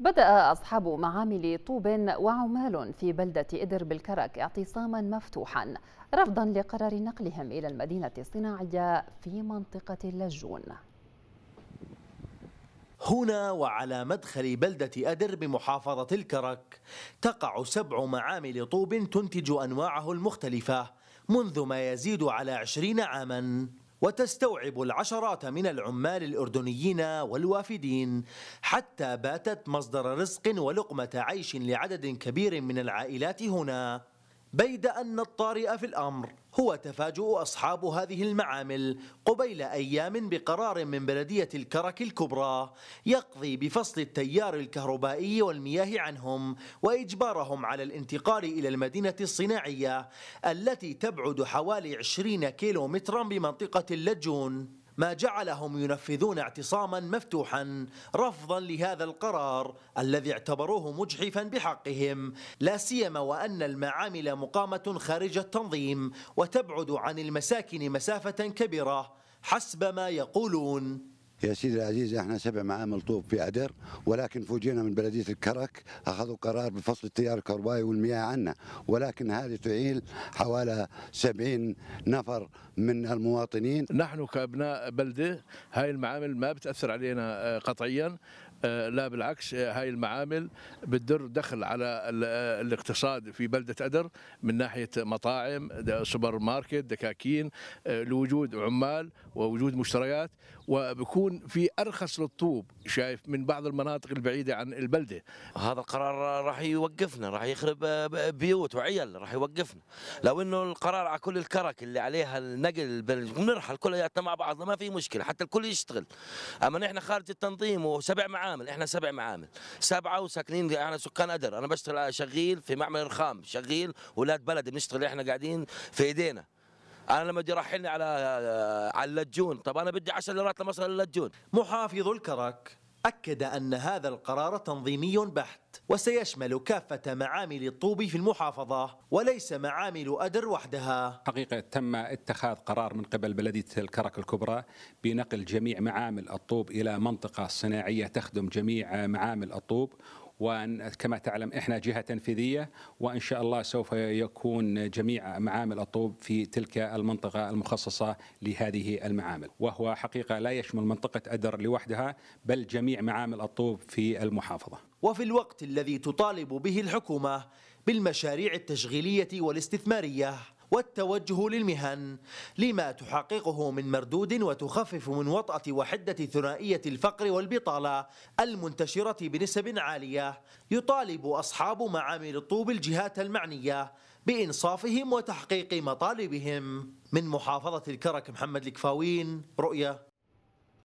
بدأ أصحاب معامل طوب وعمال في بلدة إدر بالكرك اعتصاما مفتوحا رفضا لقرار نقلهم إلى المدينة الصناعية في منطقة اللجون هنا وعلى مدخل بلدة أدر بمحافظة الكرك تقع سبع معامل طوب تنتج أنواعه المختلفة منذ ما يزيد على عشرين عاماً وتستوعب العشرات من العمال الأردنيين والوافدين حتى باتت مصدر رزق ولقمة عيش لعدد كبير من العائلات هنا بيد أن الطارئ في الأمر هو تفاجؤ أصحاب هذه المعامل قبيل أيام بقرار من بلدية الكرك الكبرى يقضي بفصل التيار الكهربائي والمياه عنهم وإجبارهم على الانتقال إلى المدينة الصناعية التي تبعد حوالي 20 كيلومترا بمنطقة اللجون ما جعلهم ينفذون اعتصاما مفتوحا رفضا لهذا القرار الذي اعتبروه مجحفا بحقهم لا سيما وأن المعامل مقامة خارج التنظيم وتبعد عن المساكن مسافة كبيرة حسب ما يقولون يا سيدي العزيز احنا سبع معامل طوب في ادر ولكن فوجئنا من بلديه الكرك اخذوا قرار بفصل التيار الكهربائي والمياه عنا ولكن هذه تعيل حوالي 70 نفر من المواطنين نحن كابناء بلده هاي المعامل ما بتاثر علينا آه، قطعيا آه، لا بالعكس آه، هاي المعامل بتدر دخل على آه، الاقتصاد في بلدة أدر من ناحية مطاعم سوبر ماركت دكاكين لوجود عمال ووجود مشتريات وبكون في أرخص للطوب شايف من بعض المناطق البعيدة عن البلدة هذا القرار راح يوقفنا راح يخرب بيوت وعيال راح يوقفنا لو أنه القرار على كل الكرك اللي عليها النقل بنرحل كلياتنا مع بعضنا ما في مشكلة حتى الكل يشتغل أما نحن خارج التنظيم وسبع معامل معامل احنا سبع معامل سبعه وساكنين احنا سكان ادر انا بشتغل شغيل في معمل الرخام شغيل ولاد بلد بنشتغل احنا قاعدين في ايدينا انا لما بدي راحلني على آه، على اللجون طب انا بدي 10 ليرات لما اوصل اللجون محافظ الكرك أكد أن هذا القرار تنظيمي بحت وسيشمل كافة معامل الطوب في المحافظة وليس معامل أدر وحدها حقيقة تم اتخاذ قرار من قبل بلدية الكرك الكبرى بنقل جميع معامل الطوب إلى منطقة صناعية تخدم جميع معامل الطوب وأن كما تعلم احنا جهه تنفيذيه وان شاء الله سوف يكون جميع معامل الطوب في تلك المنطقه المخصصه لهذه المعامل، وهو حقيقه لا يشمل منطقه ادر لوحدها بل جميع معامل الطوب في المحافظه. وفي الوقت الذي تطالب به الحكومه بالمشاريع التشغيليه والاستثماريه والتوجه للمهن لما تحققه من مردود وتخفف من وطأة وحدة ثنائية الفقر والبطالة المنتشرة بنسب عالية يطالب أصحاب معامل الطوب الجهات المعنية بإنصافهم وتحقيق مطالبهم من محافظة الكرك محمد الكفاوين رؤية